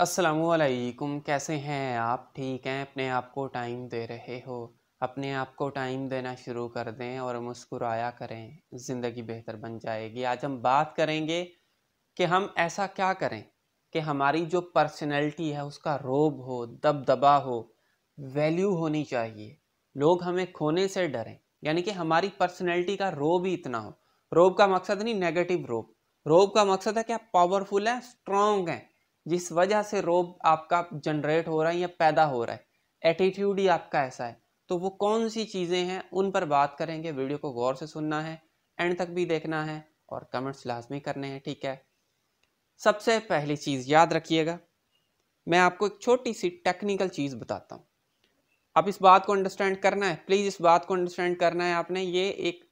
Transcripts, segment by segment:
असलकुम कैसे हैं आप ठीक हैं अपने आप को टाइम दे रहे हो अपने आप को टाइम देना शुरू कर दें और मुस्कुराया करें ज़िंदगी बेहतर बन जाएगी आज हम बात करेंगे कि हम ऐसा क्या करें कि हमारी जो पर्सनैलिटी है उसका रोब हो दबदबा हो वैल्यू होनी चाहिए लोग हमें खोने से डरें यानी कि हमारी पर्सनैलिटी का रोब ही इतना हो रोब का मकसद नहीं नेगेटिव रोब रोब का मकसद है कि आप पावरफुल हैं स्ट्रॉन्ग हैं जिस वजह से रोब आपका जनरेट हो रहा है या पैदा हो रहा है एटीट्यूड ही आपका ऐसा है तो वो कौन सी चीज़ें हैं उन पर बात करेंगे वीडियो को गौर से सुनना है एंड तक भी देखना है और कमेंट्स लाजमी करने हैं ठीक है सबसे पहली चीज़ याद रखिएगा मैं आपको एक छोटी सी टेक्निकल चीज़ बताता हूँ आप इस बात को अंडरस्टैंड करना है प्लीज़ इस बात को अंडरस्टैंड करना है आपने ये एक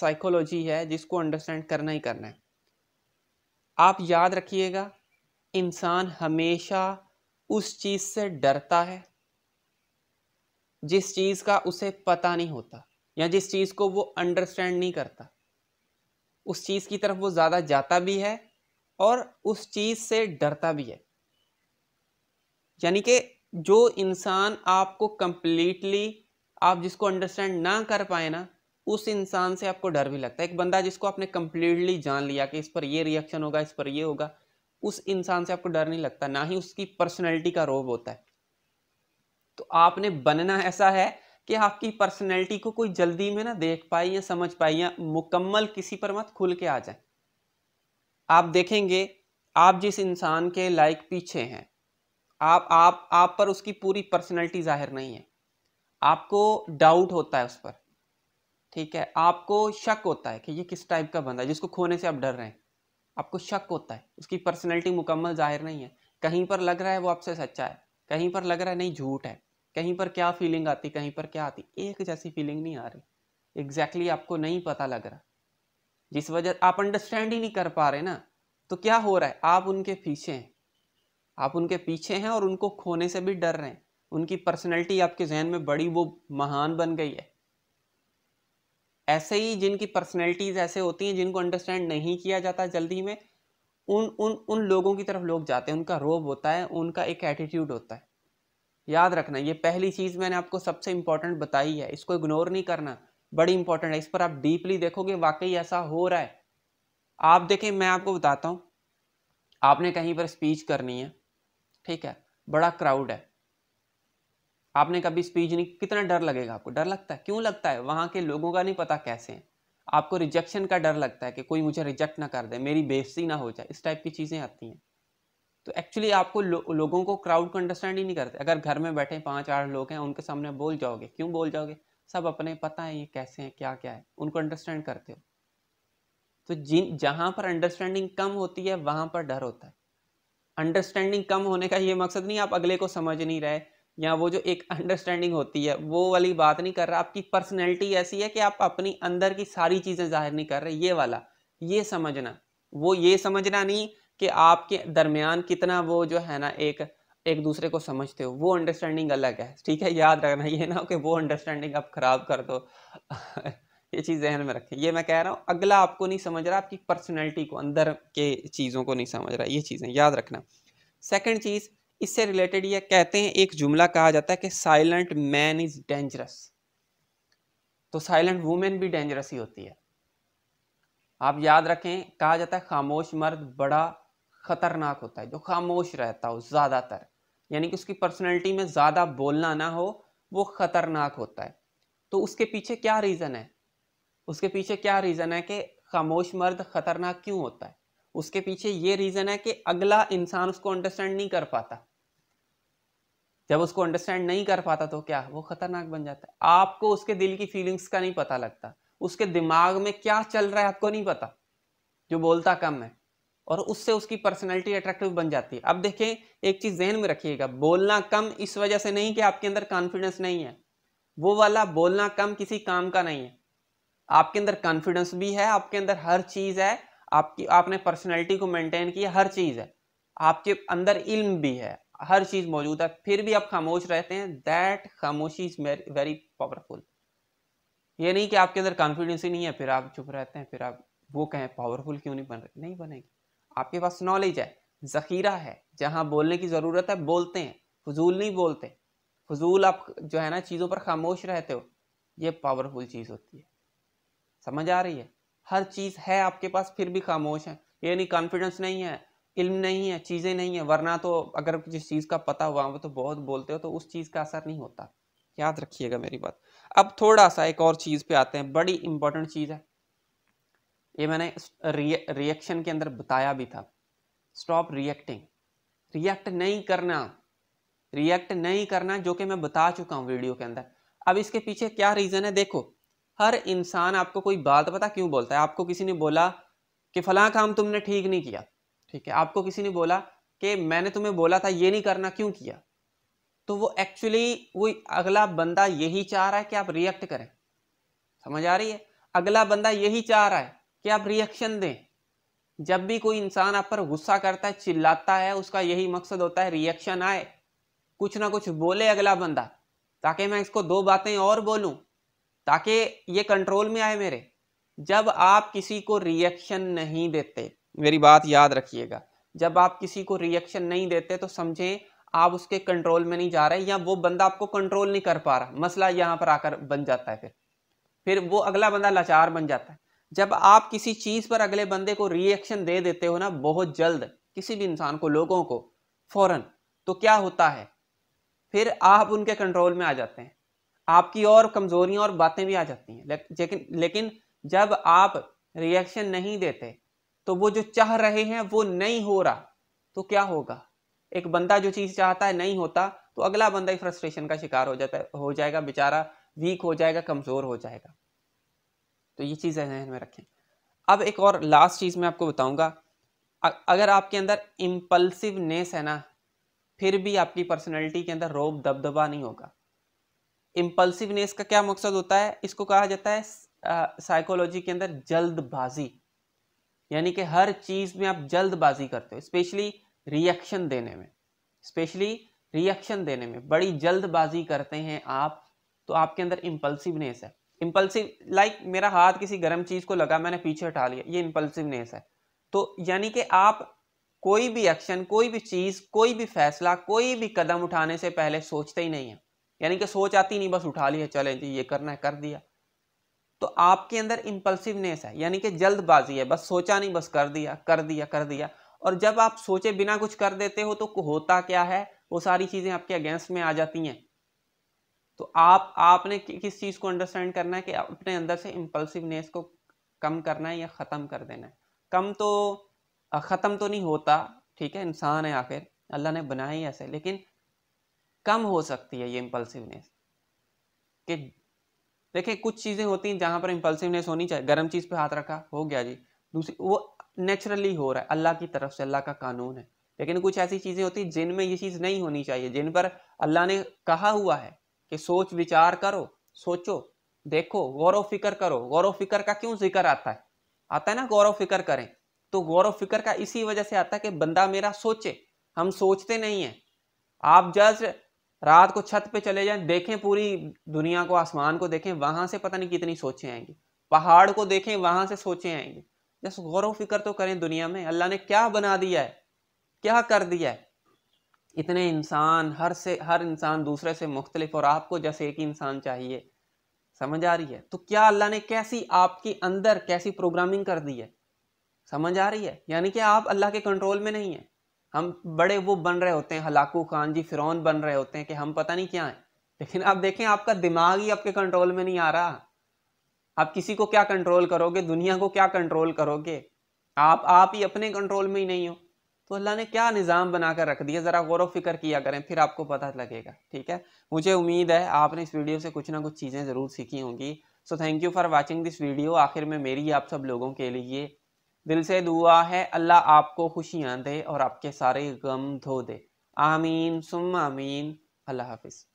साइकोलॉजी है जिसको अंडरस्टैंड करना ही करना है आप याद रखिएगा इंसान हमेशा उस चीज़ से डरता है जिस चीज़ का उसे पता नहीं होता या जिस चीज़ को वो अंडरस्टैंड नहीं करता उस चीज़ की तरफ वो ज़्यादा जाता भी है और उस चीज़ से डरता भी है यानी कि जो इंसान आपको कम्प्लीटली आप जिसको अंडरस्टैंड ना कर पाए ना उस इंसान से आपको डर भी लगता है एक बंदा जिसको आपने कम्प्लीटली जान लिया कि इस पर ये रिएक्शन होगा इस पर ये होगा उस इंसान से आपको डर नहीं लगता ना ही उसकी पर्सनैलिटी का रोब होता है तो आपने बनना ऐसा है कि आपकी पर्सनैलिटी को कोई जल्दी में ना देख पाए या समझ पाए या मुकम्मल किसी पर मत खुल के आ जाए आप देखेंगे आप जिस इंसान के लायक पीछे हैं आप आप आप पर उसकी पूरी पर्सनैलिटी जाहिर नहीं है आपको डाउट होता है उस पर ठीक है आपको शक होता है कि ये किस टाइप का बंदा है जिसको खोने से आप डर रहे हैं आपको शक होता है उसकी पर्सनैलिटी मुकम्मल जाहिर नहीं है कहीं पर लग रहा है वो आपसे सच्चा है कहीं पर लग रहा है नहीं झूठ है कहीं पर क्या फीलिंग आती कहीं पर क्या आती एक जैसी फीलिंग नहीं आ रही एग्जैक्टली exactly आपको नहीं पता लग रहा जिस वजह आप अंडरस्टैंड ही नहीं कर पा रहे ना तो क्या हो रहा है आप उनके पीछे हैं आप उनके पीछे हैं और उनको खोने से भी डर रहे हैं उनकी पर्सनैलिटी आपके जहन में बड़ी वो महान बन गई है ऐसे ही जिनकी पर्सनैलिटीज़ ऐसे होती हैं जिनको अंडरस्टैंड नहीं किया जाता जल्दी में उन उन उन लोगों की तरफ लोग जाते हैं उनका रोब होता है उनका एक एटीट्यूड होता है याद रखना ये पहली चीज़ मैंने आपको सबसे इम्पॉर्टेंट बताई है इसको इग्नोर नहीं करना बड़ी इंपॉर्टेंट है इस पर आप डीपली देखोगे वाकई ऐसा हो रहा है आप देखें मैं आपको बताता हूँ आपने कहीं पर स्पीच करनी है ठीक है बड़ा क्राउड है आपने कभी स्पीच नहीं कितना डर लगेगा आपको डर लगता है क्यों लगता है वहाँ के लोगों का नहीं पता कैसे हैं आपको रिजेक्शन का डर लगता है कि कोई मुझे रिजेक्ट ना कर दे मेरी बेइज्जती ना हो जाए इस टाइप की चीज़ें आती हैं तो एक्चुअली आपको लो, लोगों को क्राउड को अंडरस्टैंड ही नहीं करते अगर घर में बैठे पाँच आठ लोग हैं उनके सामने बोल जाओगे क्यों बोल जाओगे सब अपने पता है ये कैसे हैं क्या क्या है उनको अंडरस्टैंड करते हो तो जिन जहाँ पर अंडरस्टैंडिंग कम होती है वहाँ पर डर होता है अंडरस्टैंडिंग कम होने का ये मकसद नहीं आप अगले को समझ नहीं रहे या वो जो एक अंडरस्टैंडिंग होती है वो वाली बात नहीं कर रहा आपकी पर्सनैलिटी ऐसी है कि आप अपनी अंदर की सारी चीज़ें जाहिर नहीं कर रहे ये वाला ये समझना वो ये समझना नहीं कि आपके दरमियान कितना वो जो है ना एक एक दूसरे को समझते हो वो अंडरस्टैंडिंग अलग है ठीक है याद रखना ये ना हो कि वो अंडरस्टैंडिंग आप ख़राब कर दो ये चीज़ जहन में रखें ये मैं कह रहा हूँ अगला आपको नहीं समझ रहा आपकी पर्सनैलिटी को अंदर के चीज़ों को नहीं समझ रहा ये चीज़ें याद रखना सेकेंड चीज़ इससे रिलेटेड ये कहते हैं एक जुमला कहा जाता है कि साइलेंट मैन इज डेंजरस तो साइलेंट वुमेन भी डेंजरस ही होती है आप याद रखें कहा जाता है खामोश मर्द बड़ा खतरनाक होता है जो खामोश रहता हो ज़्यादातर यानी कि उसकी पर्सनैलिटी में ज़्यादा बोलना ना हो वो खतरनाक होता है तो उसके पीछे क्या रीज़न है उसके पीछे क्या रीज़न है कि खामोश मर्द खतरनाक क्यों होता है उसके पीछे ये रीजन है कि अगला इंसान उसको अंडरस्टैंड नहीं कर पाता जब उसको अंडरस्टैंड नहीं कर पाता तो क्या वो खतरनाक बन जाता है आपको उसके दिल की फीलिंग्स का नहीं पता लगता उसके दिमाग में क्या चल रहा है आपको नहीं पता जो बोलता कम है और उससे उसकी पर्सनैलिटी अट्रैक्टिव बन जाती है अब देखें एक चीज़ जहन में रखिएगा बोलना कम इस वजह से नहीं कि आपके अंदर कॉन्फिडेंस नहीं है वो वाला बोलना कम किसी काम का नहीं है आपके अंदर कॉन्फिडेंस भी है आपके अंदर हर चीज़ है आपकी आपने पर्सनैलिटी को मेंटेन किया हर चीज़ है आपके अंदर इल्म भी है हर चीज़ मौजूद है फिर भी आप खामोश रहते हैं दैट खामोशी इज़ वेरी पावरफुल ये नहीं कि आपके अंदर कॉन्फिडेंस ही नहीं है फिर आप चुप रहते हैं फिर आप वो कहें पावरफुल क्यों नहीं बन रहे नहीं बनेगी आपके पास नॉलेज है ज़खीरा है जहाँ बोलने की ज़रूरत है बोलते हैं फजूल नहीं बोलते फजूल आप जो है ना चीज़ों पर खामोश रहते हो ये पावरफुल चीज़ होती है समझ आ रही है हर चीज़ है आपके पास फिर भी खामोश है यानी कॉन्फिडेंस नहीं है इल्म नहीं है चीज़ें नहीं है वरना तो अगर जिस चीज़ का पता हुआ हो तो बहुत बोलते हो तो उस चीज़ का असर नहीं होता याद रखिएगा मेरी बात अब थोड़ा सा एक और चीज़ पे आते हैं बड़ी इंपॉर्टेंट चीज़ है ये मैंने रिए, रिएक्शन के अंदर बताया भी था स्टॉप रिएक्टिंग रिएक्ट नहीं करना रिएक्ट नहीं करना जो कि मैं बता चुका हूँ वीडियो के अंदर अब इसके पीछे क्या रीज़न है देखो हर इंसान आपको कोई बात पता क्यों बोलता है आपको किसी ने बोला कि फला काम तुमने ठीक नहीं किया ठीक है आपको किसी ने बोला कि मैंने तुम्हें बोला था ये नहीं करना क्यों किया तो वो एक्चुअली वो अगला बंदा यही चाह रहा है कि आप रिएक्ट करें समझ आ रही है अगला बंदा यही चाह रहा है कि आप रिएक्शन दें जब भी कोई इंसान आप पर गुस्सा करता है चिल्लाता है उसका यही मकसद होता है रिएक्शन आए कुछ ना कुछ बोले अगला बंदा ताकि मैं इसको दो बातें और बोलूं ताकि ये कंट्रोल में आए मेरे जब आप किसी को रिएक्शन नहीं देते मेरी बात याद रखिएगा जब आप किसी को रिएक्शन नहीं देते तो समझें आप उसके कंट्रोल में नहीं जा रहे या वो बंदा आपको कंट्रोल नहीं कर पा रहा मसला यहाँ पर आकर बन जाता है फिर फिर वो अगला बंदा लाचार बन जाता है जब आप किसी चीज़ पर अगले बंदे को रिएक्शन दे देते हो ना बहुत जल्द किसी भी इंसान को लोगों को फौरन तो क्या होता है फिर आप उनके कंट्रोल में आ जाते हैं आपकी और कमजोरियां और बातें भी आ जाती हैं लेकिन लेकिन जब आप रिएक्शन नहीं देते तो वो जो चाह रहे हैं वो नहीं हो रहा तो क्या होगा एक बंदा जो चीज चाहता है नहीं होता तो अगला बंदा ही फ्रस्ट्रेशन का शिकार हो जाता है हो जाएगा बेचारा वीक हो जाएगा कमजोर हो जाएगा तो ये चीज जहन में रखें अब एक और लास्ट चीज़ मैं आपको बताऊंगा अगर आपके अंदर इम्पल्सिवनेस है ना फिर भी आपकी पर्सनैलिटी के अंदर रोब दबदबा नहीं होगा इम्पल्सिवनेस का क्या मकसद होता है इसको कहा जाता है साइकोलॉजी के अंदर जल्दबाजी यानी कि हर चीज़ में आप जल्दबाजी करते हो स्पेशली रिएक्शन देने में स्पेशली रिएक्शन देने में बड़ी जल्दबाजी करते हैं आप तो आपके अंदर इम्पल्सिवनेस है इम्पल्सिव लाइक like, मेरा हाथ किसी गर्म चीज़ को लगा मैंने पीछे हटा लिया ये इम्पल्सिवनेस है तो यानी कि आप कोई भी एक्शन कोई भी चीज़ कोई भी फैसला कोई भी कदम उठाने से पहले सोचते ही नहीं है यानी कि सोच आती नहीं बस उठा लिया चले जी ये करना है कर दिया तो आपके अंदर इम्पल्सिवनेस है यानी कि जल्दबाजी है बस सोचा नहीं बस कर दिया कर दिया कर दिया और जब आप सोचे बिना कुछ कर देते हो तो होता क्या है वो सारी चीज़ें आपके अगेंस्ट में आ जाती हैं तो आप आपने किस चीज़ को अंडरस्टैंड करना है कि अपने अंदर से इम्पल्सिवनेस को कम करना है या ख़त्म कर देना है कम तो ख़त्म तो नहीं होता ठीक है इंसान है आखिर अल्लाह ने बनाया ही ऐसे लेकिन कम हो सकती है ये इम्पल्सिवनेस कि देखिए कुछ चीज़ें होती हैं जहाँ पर इम्पल्सिवनेस होनी चाहिए गर्म चीज़ पे हाथ रखा हो गया जी दूसरी वो नेचुरली हो रहा है अल्लाह की तरफ से अल्लाह का कानून है लेकिन कुछ ऐसी चीज़ें होती हैं जिनमें ये चीज़ नहीं होनी चाहिए जिन पर अल्लाह ने कहा हुआ है कि सोच विचार करो सोचो देखो गौर व फिक्र करो गौर व फिक्र का क्यों जिक्र आता है आता है ना गौर व फिक्र करें तो गौर व फिक्र का इसी वजह से आता है कि बंदा मेरा सोचे हम सोचते नहीं हैं आप जस्ट रात को छत पे चले जाएं देखें पूरी दुनिया को आसमान को देखें वहां से पता नहीं कितनी सोचें आएंगी पहाड़ को देखें वहां से सोचें आएंगी बस गौर व फिक्र तो करें दुनिया में अल्लाह ने क्या बना दिया है क्या कर दिया है इतने इंसान हर से हर इंसान दूसरे से मुख्तलिफ और आपको जैसे एक ही इंसान चाहिए समझ आ रही है तो क्या अल्लाह ने कैसी आपके अंदर कैसी प्रोग्रामिंग कर दी है समझ आ रही है यानी कि आप अल्लाह के कंट्रोल में नहीं है हम बड़े वो बन रहे होते हैं हलाकू खान जी फिरौन बन रहे होते हैं कि हम पता नहीं क्या हैं लेकिन आप देखें आपका दिमाग ही आपके कंट्रोल में नहीं आ रहा आप किसी को क्या कंट्रोल करोगे दुनिया को क्या कंट्रोल करोगे आप आप ही अपने कंट्रोल में ही नहीं हो तो अल्लाह ने क्या निज़ाम बना कर रख दिया ज़रा गौर फिक्र किया करें फिर आपको पता लगेगा ठीक है मुझे उम्मीद है आपने इस वीडियो से कुछ ना कुछ चीज़ें ज़रूर सीखी होंगी so thank you for watching this video आखिर में मेरी आप सब लोगों के लिए दिल से दुआ है अल्लाह आपको खुशियाँ दे और आपके सारे गम धो दे आमीन सुम आमीन अल्लाह हाफिज़